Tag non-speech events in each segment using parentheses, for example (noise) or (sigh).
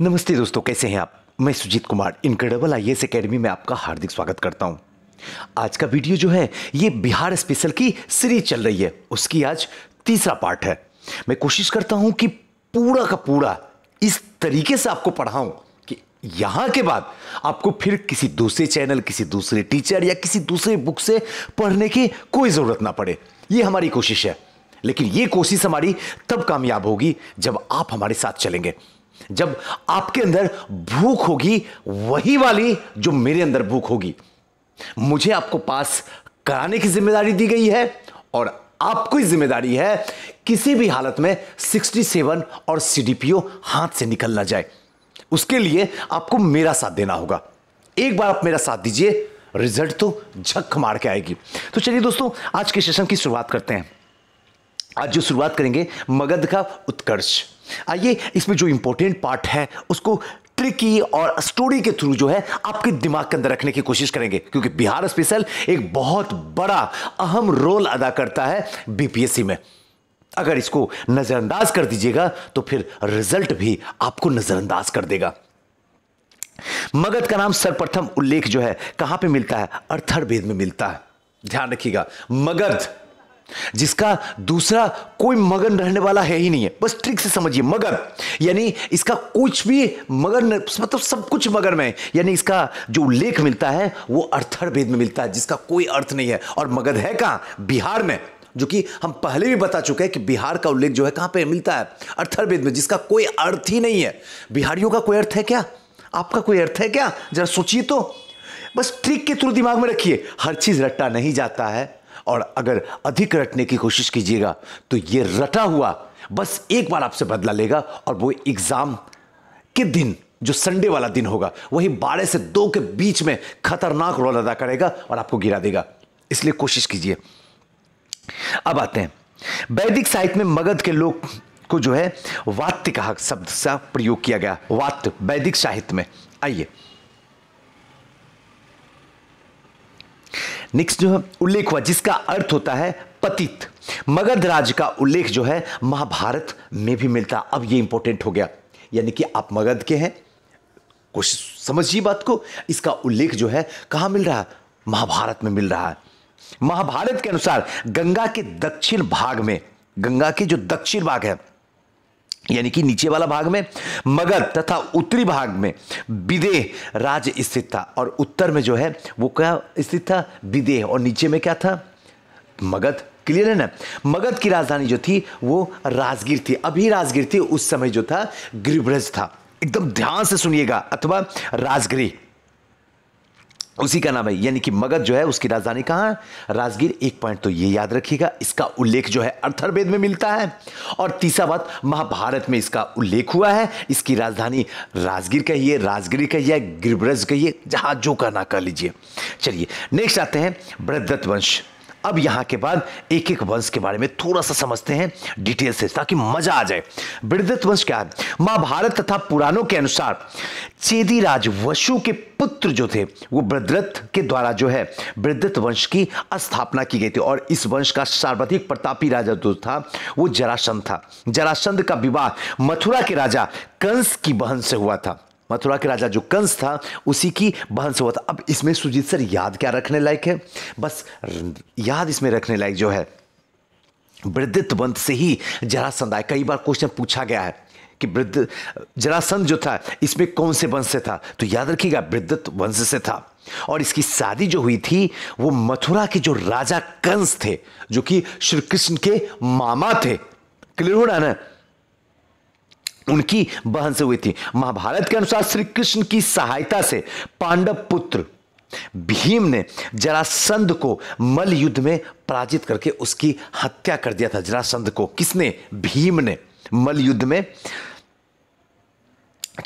नमस्ते दोस्तों कैसे हैं आप मैं Sujeet Kumar incredible I S academy में आपका हार्दिक स्वागत करता हूं आज का वीडियो जो है ये बिहार स्पेशल की सीरीज चल रही है उसकी आज तीसरा पार्ट है मैं कोशिश करता हूं कि पूरा का पूरा इस तरीके से आपको पढ़ाऊं कि यहां के बाद आपको फिर किसी दूसरे चैनल किसी दूसरे टीचर या किसी दूसरे बुक से पढ़ने की कोई ज़रूरत ना पड़े ये हमारी कोशिश है लेकिन ये कोशिश हमारी तब कामयाब होगी जब आप हमारे साथ चलेंगे जब आपके अंदर भूख होगी वही वाली जो मेरे अंदर भूख होगी मुझे आपको पास कराने की जिम्मेदारी दी गई है और आपको ही जिम्मेदारी है किसी भी हालत में 67 और सीडीपीओ हाथ से निकल ना जाए उसके लिए आपको मेरा साथ देना होगा एक बार आप मेरा साथ दीजिए रिजल्ट तो झक मार के आएगी तो चलिए दोस्तों आज के सेशन की शुरुआत करते हैं आज जो शुरुआत करेंगे मगध का उत्कर्ष आइए इसमें जो इंपॉर्टेंट पार्ट है उसको ट्रिकी और स्टोरी के थ्रू जो है आपके दिमाग के अंदर रखने की कोशिश करेंगे क्योंकि बिहार स्पेशल एक बहुत बड़ा अहम रोल अदा करता है बीपीएससी में अगर इसको नज़रअंदाज कर दीजिएगा तो फिर रिजल्ट भी आपको नज़रअंदाज कर देगा मगध का नाम सर्वप्रथम उल्लेख जो है कहां पे मिलता है अर्थर्वेद में मिलता है ध्यान रखिएगा मगध जिसका दूसरा कोई मगन रहने वाला है ही नहीं है बस ट्रिक से समझिए मगन यानी इसका कुछ भी मगन मतलब सब कुछ मगन में यानी इसका जो उल्लेख मिलता है वो अर्थर भेद में मिलता है जिसका कोई अर्थ नहीं है और मगध है कहाँ बिहार में जो कि हम पहले भी बता चुके हैं कि बिहार का उल्लेख जो है कहाँ पर मिलता है अर्थरवेद में जिसका कोई अर्थ ही नहीं है बिहारियों का कोई अर्थ है क्या आपका कोई अर्थ है क्या जरा सोचिए तो बस ट्रिक के थ्रू दिमाग में रखिए हर चीज रट्टा नहीं जाता है और अगर अधिक रटने की कोशिश कीजिएगा तो ये रटा हुआ बस एक बार आपसे बदला लेगा और वो एग्ज़ाम के दिन जो संडे वाला दिन होगा वही बारह से दो के बीच में खतरनाक रोल अदा करेगा और आपको गिरा देगा इसलिए कोशिश कीजिए अब आते हैं वैदिक साहित्य में मगध के लोग को जो है वात्य कहा शब्द का प्रयोग किया गया वात्य वैदिक साहित्य में आइए नेक्स्ट जो है उल्लेख हुआ जिसका अर्थ होता है पतित मगध राज का उल्लेख जो है महाभारत में भी मिलता अब ये इंपॉर्टेंट हो गया यानी कि आप मगध के हैं कुछ समझिए बात को इसका उल्लेख जो है कहाँ मिल रहा है महाभारत में मिल रहा है महाभारत के अनुसार गंगा के दक्षिण भाग में गंगा के जो दक्षिण भाग है यानी कि नीचे वाला भाग में मगध तथा उत्तरी भाग में विदेह राज स्थित था और उत्तर में जो है वो क्या स्थित था विदेह और नीचे में क्या था मगध क्लियर है ना मगध की राजधानी जो थी वो राजगीर थी अभी राजगीर थी उस समय जो था गिरिब्रज था एकदम ध्यान से सुनिएगा अथवा राजगिरी उसी का नाम है यानी कि मगध जो है उसकी राजधानी कहाँ है राजगीर एक पॉइंट तो ये याद रखिएगा इसका उल्लेख जो है अर्थर्वेद में मिलता है और तीसरा बात महाभारत में इसका उल्लेख हुआ है इसकी राजधानी राजगीर कहिए राजगिरी कहिए गिरब्रज कहिए जहाँ जो करना कह लीजिए चलिए नेक्स्ट आते हैं बृहदत्त वंश अब यहाँ के बाद एक एक वंश के बारे में थोड़ा सा समझते हैं डिटेल से ताकि मजा आ जाए वृद्धत वंश क्या है महाभारत तथा पुराणों के अनुसार राज वशु के पुत्र जो थे वो वृद्धत के द्वारा जो है वृद्धत वंश की स्थापना की गई थी और इस वंश का सर्वाधिक प्रतापी राजा जो था वो जरासंध था जरासंध का विवाह मथुरा के राजा कंस की बहन से हुआ था मथुरा के राजा जो कंस था उसी की बहन से हुआ था अब इसमें सुजीत सर याद क्या रखने लायक है बस याद इसमें रखने लायक जो है वृद्धित्वंत से ही जरासंध आए कई बार क्वेश्चन पूछा गया है कि वृद्ध जरासंध जो था इसमें कौन से वंश से था तो याद रखिएगा वृद्धत्व वंश से था और इसकी शादी जो हुई थी वो मथुरा के जो राजा कंस थे जो कि श्री कृष्ण के मामा थे क्लियर हो रहा है ना उनकी बहन से हुई थी महाभारत के अनुसार श्री कृष्ण की सहायता से पांडव पुत्र भीम ने जरासंध को मल युद्ध में पराजित करके उसकी हत्या कर दिया था जरासंध को किसने भीम ने मल युद्ध में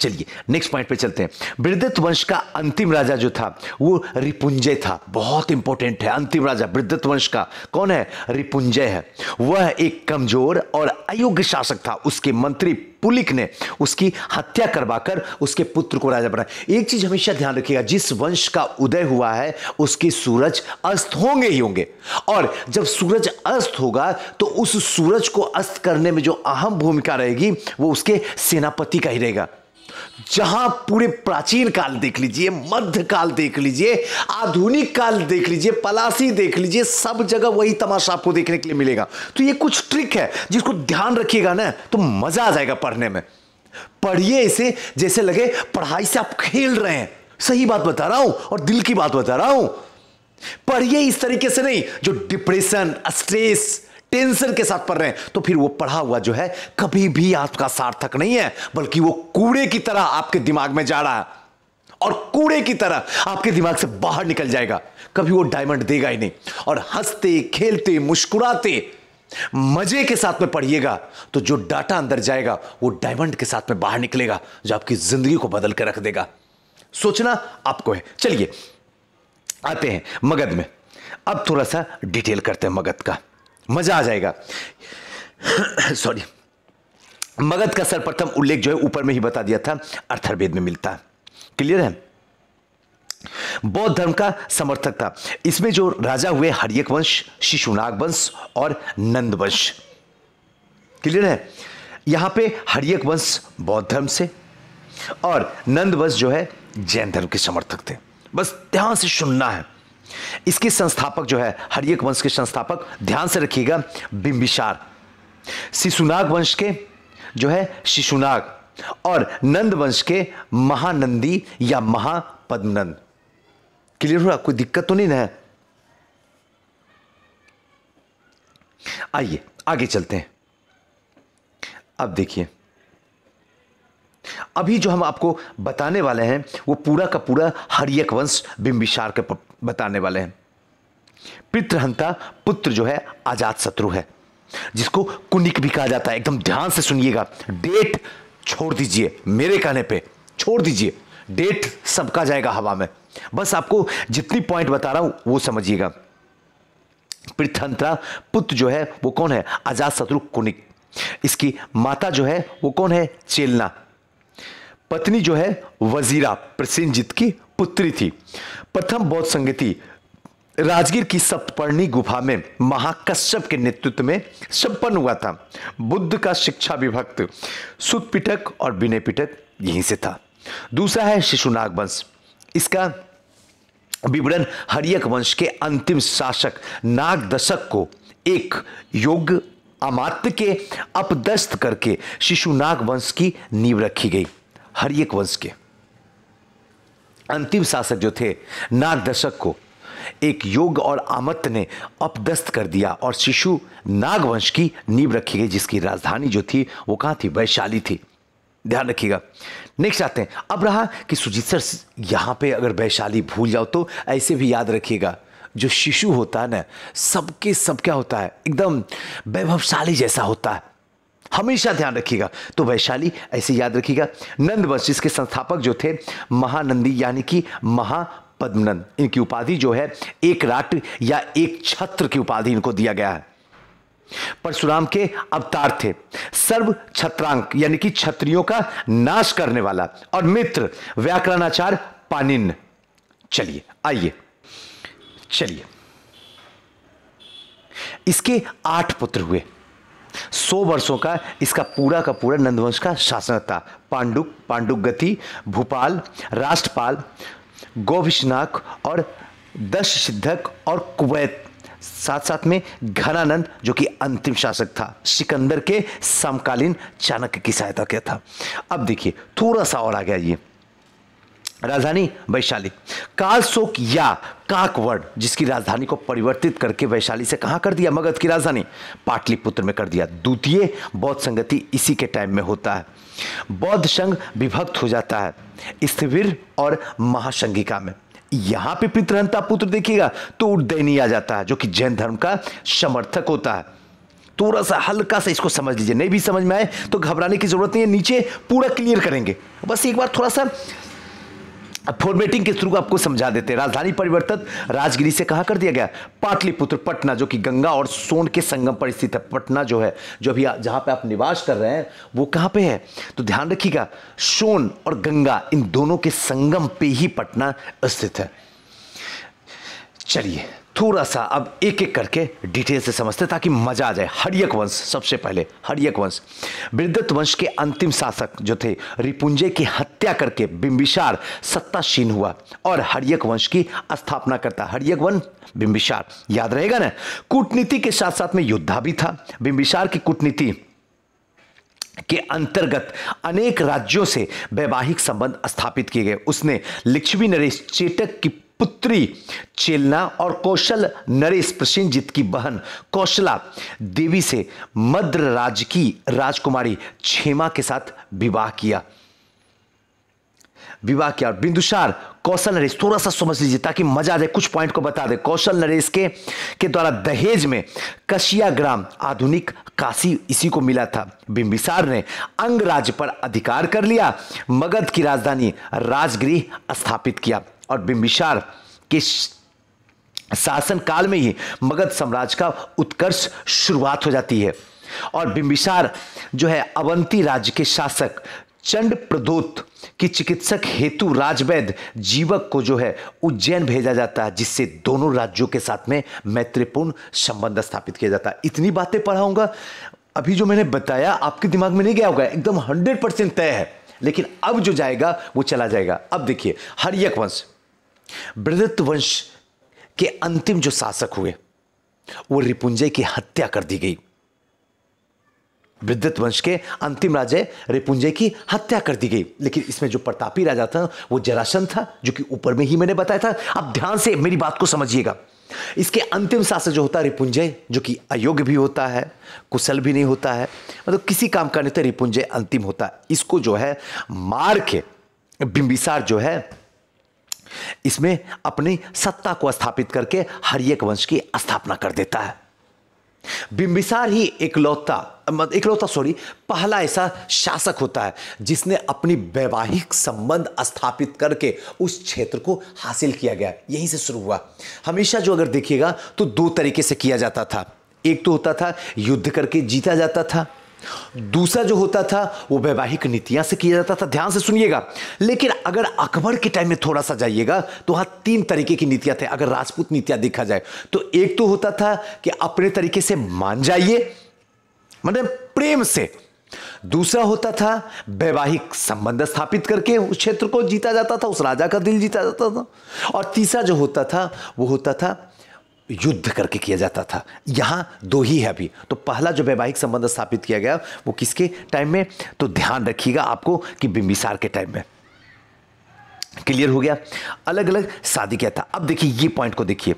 चलिए नेक्स्ट पॉइंट पे चलते हैं वृद्धत वंश का अंतिम राजा जो था वो रिपुंजय था बहुत इंपॉर्टेंट है अंतिम राजा वृद्धत वंश का कौन है रिपुंजय है वह एक कमजोर और अयोग्य शासक था उसके मंत्री पुलिक ने उसकी हत्या करवाकर उसके पुत्र को राजा बनाया एक चीज हमेशा ध्यान रखिएगा जिस वंश का उदय हुआ है उसके सूरज अस्त होंगे ही होंगे और जब सूरज अस्त होगा तो उस सूरज को अस्त करने में जो अहम भूमिका रहेगी वो उसके सेनापति का ही रहेगा जहां पूरे प्राचीन काल देख लीजिए मध्य काल देख लीजिए आधुनिक काल देख लीजिए पलासी देख लीजिए सब जगह वही तमाशा आपको देखने के लिए मिलेगा तो ये कुछ ट्रिक है जिसको ध्यान रखिएगा ना तो मजा आ जाएगा पढ़ने में पढ़िए इसे जैसे लगे पढ़ाई से आप खेल रहे हैं सही बात बता रहा हूं और दिल की बात बता रहा हूं पढ़िए इस तरीके से नहीं जो डिप्रेशन स्ट्रेस टेंशन के साथ पढ़ रहे हैं तो फिर वो पढ़ा हुआ जो है कभी भी आपका सार्थक नहीं है बल्कि वो कूड़े की तरह आपके दिमाग में जा रहा है और कूड़े की तरह आपके दिमाग से बाहर निकल जाएगा कभी वो डायमंड देगा ही नहीं और हंसते खेलते मुस्कुराते मजे के साथ में पढ़िएगा तो जो डाटा अंदर जाएगा वो डायमंड के साथ में बाहर निकलेगा जो आपकी जिंदगी को बदल के रख देगा सोचना आपको है चलिए आते हैं मगध में अब थोड़ा सा डिटेल करते हैं मगध का मजा आ जाएगा सॉरी मगध का सर्वप्रथम उल्लेख जो है ऊपर में ही बता दिया था अर्थर्वेद में मिलता है क्लियर है बौद्ध धर्म का समर्थक था इसमें जो राजा हुए हरियक वंश शिशुनाग वंश और नंद वंश क्लियर है यहां पे हरियक वंश बौद्ध धर्म से और नंद वंश जो है जैन धर्म के समर्थक थे बस ध्यान से सुनना है इसके संस्थापक जो है हरियक वंश के संस्थापक ध्यान से रखिएगा बिंबिसार शिशुनाग वंश के जो है शिशुनाग और नंद वंश के महानंदी या महापद्मनंद क्लियर हुआ कोई दिक्कत तो नहीं ना है आइए आगे चलते हैं अब देखिए अभी जो हम आपको बताने वाले हैं वो पूरा का पूरा हरियक वंश बिम्बिसार के बताने वाले हैं पितृहंता पुत्र जो है आजाद शत्रु है जिसको कुनिक भी कहा जाता है एकदम ध्यान से सुनिएगा डेट छोड़ दीजिए मेरे कहने पे छोड़ दीजिए डेट सबका जाएगा हवा में बस आपको जितनी पॉइंट बता रहा हूं वो समझिएगा पृथंत्रा पुत्र जो है वो कौन है अजात शत्रु कुनिक इसकी माता जो है वो कौन है चेलना पत्नी जो है वजीरा प्रसेनजीत की पुत्री थी प्रथम बौद्ध संगति राजगीर की सप्तपर्णी गुफा में महाकश्यप के नेतृत्व में संपन्न हुआ था बुद्ध का शिक्षा विभक्त सुत पिटक और विनय पिटक यहीं से था दूसरा है शिशुनाग वंश इसका विवरण हरियक वंश के अंतिम शासक नागदशक को एक योग्य अमात्य के अपदस्त करके शिशुनाग वंश की नींव रखी गई हर एक वंश के अंतिम शासक जो थे नाग दशक को एक योग और आमत ने अपदस्त कर दिया और शिशु नागवंश की नींव रखी गई जिसकी राजधानी जो थी वो कहां थी वैशाली थी ध्यान रखिएगा नेक्स्ट आते हैं अब रहा कि सुजीत सर यहां पे अगर वैशाली भूल जाओ तो ऐसे भी याद रखिएगा जो शिशु होता है ना सबके सब क्या होता है एकदम वैभवशाली जैसा होता है हमेशा ध्यान रखिएगा तो वैशाली ऐसे याद रखिएगा नंदवंश इसके संस्थापक जो थे महानंदी यानी कि महा पद्मनंद इनकी उपाधि जो है एक राट या एक छत्र की उपाधि इनको दिया गया है परशुराम के अवतार थे सर्व छत्रांक यानी कि छत्रियों का नाश करने वाला और मित्र व्याकरणाचार पानिन चलिए आइए चलिए इसके आठ पुत्र हुए सौ वर्षों का इसका पूरा का पूरा नंदवंश का शासन था पांडुक पांडुगति भोपाल राष्ट्रपाल गोविशनाक और दश सिद्धक और कुवैत साथ साथ में घनानंद जो कि अंतिम शासक था सिकंदर के समकालीन चाणक्य की सहायता किया था अब देखिए थोड़ा सा और आ गया ये राजधानी वैशाली कालसोक या काकवड़ जिसकी राजधानी को परिवर्तित करके वैशाली से कहाँ कर दिया मगध की राजधानी पाटलिपुत्र में कर दिया द्वितीय बौद्ध संगति इसी के टाइम में होता है बौद्ध संघ विभक्त हो जाता है स्थिविर और महासंघिका में यहां पे पितृहंता पुत्र देखिएगा तो उदयनी आ जाता है जो कि जैन धर्म का समर्थक होता है थोड़ा सा हल्का सा इसको समझ लीजिए नहीं भी समझ में आए तो घबराने की जरूरत नहीं है नीचे पूरा क्लियर करेंगे बस एक बार थोड़ा सा अब फॉर्मेटिंग के थ्रू आपको समझा देते हैं राजधानी परिवर्तन राजगिरी से कहा कर दिया गया पाटलिपुत्र पटना जो कि गंगा और सोन के संगम पर स्थित है पटना जो है जो अभी जहां पे आप निवास कर रहे हैं वो कहां पे है तो ध्यान रखिएगा सोन और गंगा इन दोनों के संगम पे ही पटना स्थित है चलिए थोड़ा सा अब एक एक करके डिटेल से समझते ताकि मजा आ जाए हरियक वंश सबसे पहले हरियक वंश वृद्धत वंश के अंतिम शासक जो थे रिपुंजय की हत्या करके बिंबिसार सत्तासीन हुआ और हरियक वंश की स्थापना करता हरियक वंश बिंबिसार याद रहेगा ना कूटनीति के साथ साथ में योद्धा भी था बिंबिसार की कूटनीति के अंतर्गत अनेक राज्यों से वैवाहिक संबंध स्थापित किए गए उसने लक्ष्मी नरेश चेटक की पुत्री चेलना और कौशल नरेश प्रसिंजित की बहन कौशला देवी से मद्र राज की राजकुमारी छेमा के साथ विवाह किया विवाह किया और बिंदुसार कौशल नरेश थोड़ा सा समझ लीजिए ताकि मजा आ जाए कुछ पॉइंट को बता दे कौशल नरेश के के द्वारा दहेज में कशिया ग्राम आधुनिक काशी इसी को मिला था बिंबिसार ने अंग राज्य पर अधिकार कर लिया मगध की राजधानी राजगिरी स्थापित किया और बिंबिसार के शासन काल में ही मगध साम्राज्य का उत्कर्ष शुरुआत हो जाती है और बिंबिसार जो है अवंती राज्य के शासक चंड प्रदोत की चिकित्सक हेतु राजवैद जीवक को जो है उज्जैन भेजा जाता है जिससे दोनों राज्यों के साथ में मैत्रीपूर्ण संबंध स्थापित किया जाता है इतनी बातें पढ़ाऊंगा अभी जो मैंने बताया आपके दिमाग में नहीं गया होगा एकदम हंड्रेड परसेंट तय है लेकिन अब जो जाएगा वो चला जाएगा अब देखिए हरियक वंश ब्रदत्त वंश के अंतिम जो शासक हुए वो रिपुंजय की हत्या कर दी गई ब्रदत्त वंश के अंतिम राजे रिपुंजय की हत्या कर दी गई लेकिन इसमें जो प्रतापी राजा था वो जरासन था जो कि ऊपर में ही मैंने बताया था अब ध्यान से मेरी बात को समझिएगा इसके अंतिम शासक जो होता है रिपुंजय जो कि अयोग्य भी होता है कुशल भी नहीं होता है मतलब किसी काम का नहीं था रिपुंजय अंतिम होता है इसको जो है मार के बिंबिसार जो है इसमें अपनी सत्ता को स्थापित करके हरियक वंश की स्थापना कर देता है बिंबिसार ही इकलौता इकलौता सॉरी पहला ऐसा शासक होता है जिसने अपनी वैवाहिक संबंध स्थापित करके उस क्षेत्र को हासिल किया गया यहीं से शुरू हुआ हमेशा जो अगर देखिएगा तो दो तरीके से किया जाता था एक तो होता था युद्ध करके जीता जाता था दूसरा जो होता था वो वैवाहिक नीतियां से किया जाता था ध्यान से सुनिएगा लेकिन अगर अकबर के टाइम में थोड़ा सा जाइएगा तो वहां तीन तरीके की नीतियां थे अगर राजपूत नीतियां देखा जाए तो एक तो होता था कि अपने तरीके से मान जाइए मतलब प्रेम से दूसरा होता था वैवाहिक संबंध स्थापित करके उस क्षेत्र को जीता जाता था उस राजा का दिल जीता जाता था और तीसरा जो होता था वो होता था युद्ध करके किया जाता था यहाँ दो ही है अभी तो पहला जो वैवाहिक संबंध स्थापित किया गया वो किसके टाइम में तो ध्यान रखिएगा आपको कि बिंबिसार के टाइम में क्लियर हो गया अलग अलग शादी क्या था अब देखिए ये पॉइंट को देखिए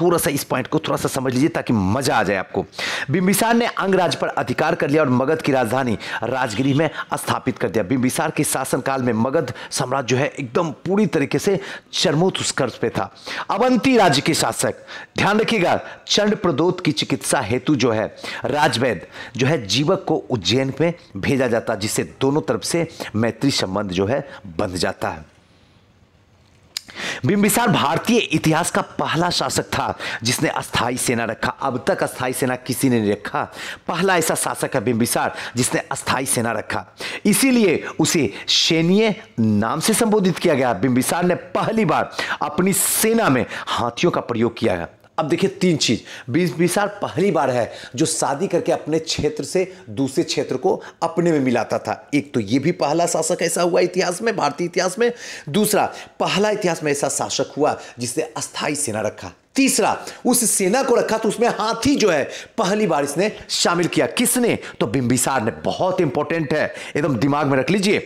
थोड़ा सा इस पॉइंट को थोड़ा सा समझ लीजिए ताकि मजा आ जाए आपको बिंबिसार ने अंगराज पर अधिकार कर लिया और मगध की राजधानी राजगिरी में स्थापित कर दिया बिंबिसार के शासनकाल में मगध साम्राज्य जो है एकदम पूरी तरीके से चरमोत्कर्ष पे था अवंती राज्य के शासक ध्यान रखिएगा चंड प्रदोत की चिकित्सा हेतु जो है राजवैद जो है जीवक को उज्जैन में भेजा जाता जिससे दोनों तरफ से मैत्री संबंध जो है बंध जाता है बिंबिसार भारतीय इतिहास का पहला शासक था जिसने अस्थाई सेना रखा अब तक अस्थाई सेना किसी ने नहीं रखा पहला ऐसा शासक है बिंबिसार जिसने अस्थाई सेना रखा इसीलिए उसे सैन्य नाम से संबोधित किया गया बिंबिसार ने पहली बार अपनी सेना में हाथियों का प्रयोग किया गया अब देखिए तीन चीज बीस बीस साल पहली बार है जो शादी करके अपने क्षेत्र से दूसरे क्षेत्र को अपने में मिलाता था एक तो ये भी पहला शासक ऐसा हुआ इतिहास में भारतीय इतिहास में दूसरा पहला इतिहास में ऐसा शासक हुआ जिसने अस्थायी सेना रखा तीसरा उस सेना को रखा तो उसमें हाथी जो है पहली बार इसने शामिल किया किसने तो बिंबिसार ने बहुत इंपॉर्टेंट है एकदम दिमाग में रख लीजिए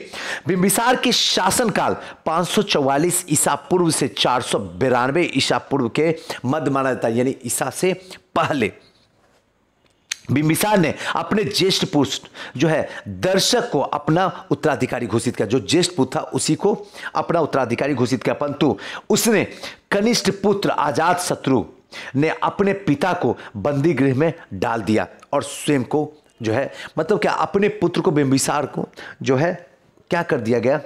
बिंबिसार के शासनकाल 544 ईसा पूर्व से चार ईसा पूर्व के मध्य माना जाता है यानी ईसा से पहले बिम्बिसार ने अपने ज्येष्ठ पुष्ट जो है दर्शक को अपना उत्तराधिकारी घोषित किया जो ज्येष्ठ पुत्र था उसी को अपना उत्तराधिकारी घोषित किया परंतु उसने कनिष्ठ पुत्र आजाद शत्रु ने अपने पिता को बंदी गृह में डाल दिया और स्वयं को जो है मतलब क्या अपने पुत्र को बिम्बिसार को जो है क्या कर दिया गया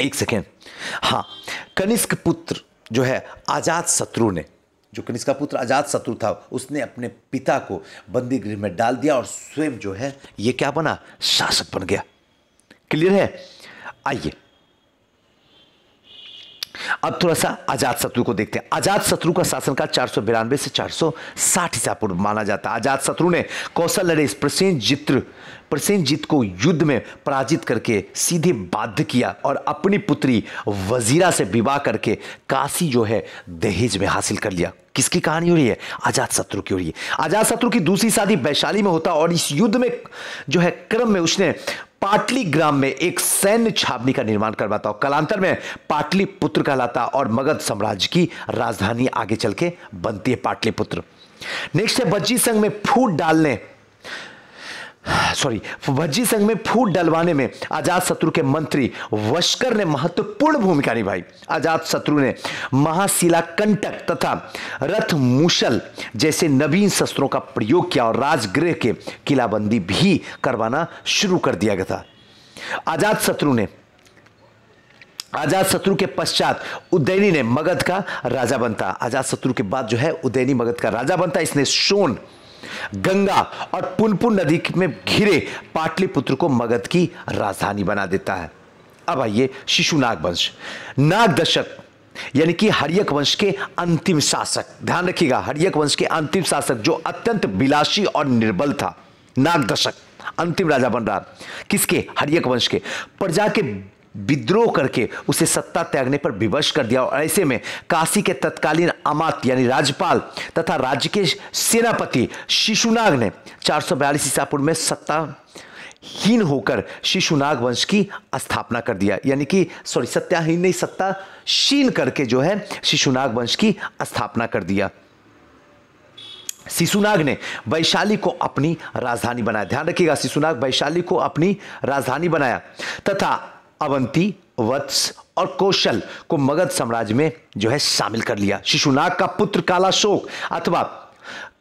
एक सेकेंड हाँ कनिष्क पुत्र जो है आजाद शत्रु ने जो कनिष्क का पुत्र आजाद शत्रु था उसने अपने पिता को बंदी गृह में डाल दिया और स्वयं जो है ये क्या बना शासक बन गया क्लियर है आइए अब थोड़ा सा आजाद शत्रु को देखते हैं आजाद शत्रु का शासनकाल चार सौ बिरानवे से चार सौ साठ ईसा पूर्व माना जाता है आजाद शत्रु ने कौशल लड़े इस प्रसेन जित्र प्रसेन जीत को युद्ध में पराजित करके सीधे बाध्य किया और अपनी पुत्री वजीरा से विवाह करके काशी जो है दहेज में हासिल कर लिया किसकी कहानी हो रही है आजाद शत्रु की हो रही है आजाद शत्रु की दूसरी शादी वैशाली में होता और इस युद्ध में जो है क्रम में उसने पाटली ग्राम में एक सैन्य छावनी का निर्माण करवाता और कलांतर में पाटली पुत्र कहलाता और मगध साम्राज्य की राजधानी आगे चल के बनती है पाटलिपुत्र नेक्स्ट है बज्जी संघ में फूट डालने सॉरी (sighs) वज्जी संघ में फूट डलवाने में आजाद शत्रु के मंत्री वशकर ने महत्वपूर्ण भूमिका निभाई आजाद शत्रु ने महाशिला कंटक तथा रथ मुशल जैसे नवीन शस्त्रों का प्रयोग किया और राजगृह के किलाबंदी भी करवाना शुरू कर दिया गया था आजाद शत्रु ने आजाद शत्रु के पश्चात उदयनी ने मगध का राजा बनता आजाद शत्रु के बाद जो है उदयनी मगध का राजा बनता इसने सोन गंगा और पुनपुन नदी में घिरे पाटलिपुत्र को मगध की राजधानी बना देता है अब आइए शिशुनाग वंश नाग दशक यानी कि हरियक वंश के अंतिम शासक ध्यान रखिएगा हरियक वंश के अंतिम शासक जो अत्यंत विलासी और निर्बल था नागदशक अंतिम राजा बन रहा किसके हरियक वंश के प्रजा के विद्रोह करके उसे सत्ता त्यागने पर विवश कर दिया और ऐसे में काशी के तत्कालीन अमात यानी राज्यपाल तथा राज्य के सेनापति शिशुनाग ने चार सौ बयालीस ईसापुर में सत्ता हीन होकर शिशुनाग वंश की स्थापना कर दिया यानी कि सॉरी सत्याहीन नहीं सत्ता शीन करके जो है शिशुनाग वंश की स्थापना कर दिया शिशुनाग ने वैशाली को अपनी राजधानी बनाया ध्यान रखिएगा शिशुनाग वैशाली को अपनी राजधानी बनाया तथा अवंती वत्स और कौशल को मगध साम्राज्य में जो है शामिल कर लिया शिशुनाग का पुत्र कालाशोक अथवा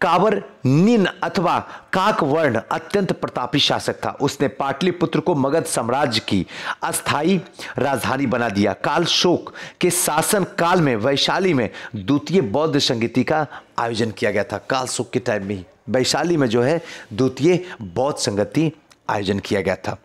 कावर निन अथवा काकवर्ण अत्यंत प्रतापी शासक था उसने पाटलिपुत्र को मगध साम्राज्य की अस्थाई राजधानी बना दिया कालशोक के शासन काल में वैशाली में द्वितीय बौद्ध संगीति का आयोजन किया गया था कालशोक के टाइम में वैशाली में जो है द्वितीय बौद्ध संगति आयोजन किया गया था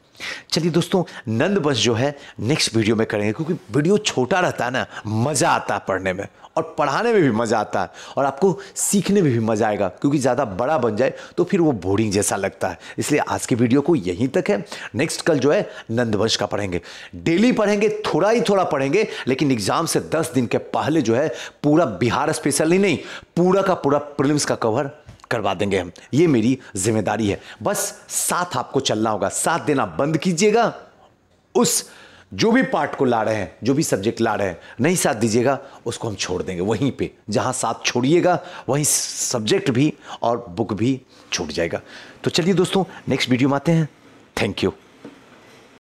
चलिए दोस्तों नंद बस जो है नेक्स्ट वीडियो में करेंगे क्योंकि वीडियो छोटा रहता है ना मज़ा आता है पढ़ने में और पढ़ाने में भी मज़ा आता है और आपको सीखने में भी मज़ा आएगा क्योंकि ज़्यादा बड़ा बन जाए तो फिर वो बोरिंग जैसा लगता है इसलिए आज की वीडियो को यहीं तक है नेक्स्ट कल जो है नंदवंश का पढ़ेंगे डेली पढ़ेंगे थोड़ा ही थोड़ा पढ़ेंगे लेकिन एग्जाम से दस दिन के पहले जो है पूरा बिहार स्पेशल ही नहीं पूरा का पूरा प्रिलिम्स का कवर करवा देंगे हम ये मेरी जिम्मेदारी है बस साथ आपको चलना होगा साथ देना बंद कीजिएगा उस जो भी पार्ट को ला रहे हैं जो भी सब्जेक्ट ला रहे हैं नहीं साथ दीजिएगा उसको हम छोड़ देंगे वहीं पे जहाँ साथ छोड़िएगा वहीं सब्जेक्ट भी और बुक भी छूट जाएगा तो चलिए दोस्तों नेक्स्ट वीडियो में आते हैं थैंक यू